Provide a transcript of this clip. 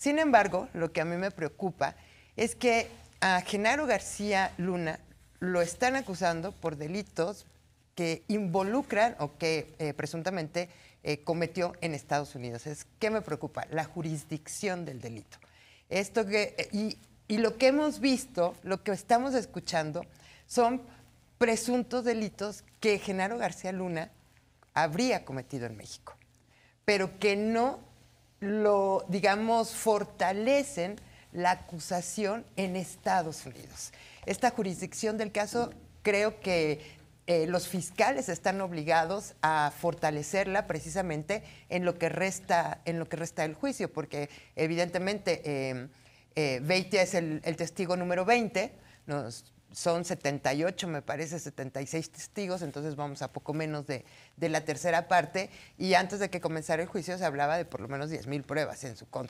Sin embargo, lo que a mí me preocupa es que a Genaro García Luna lo están acusando por delitos que involucran o que eh, presuntamente eh, cometió en Estados Unidos. Es que me preocupa la jurisdicción del delito. Esto eh, y, y lo que hemos visto, lo que estamos escuchando, son presuntos delitos que Genaro García Luna habría cometido en México, pero que no lo, digamos, fortalecen la acusación en Estados Unidos. Esta jurisdicción del caso creo que eh, los fiscales están obligados a fortalecerla precisamente en lo que resta, en lo que resta del juicio, porque evidentemente eh, eh es el, el, testigo número 20, nos son 78, me parece, 76 testigos, entonces vamos a poco menos de, la tercera parte. Y antes de que comenzara el juicio se hablaba de por lo menos 10.000 pruebas en su contra.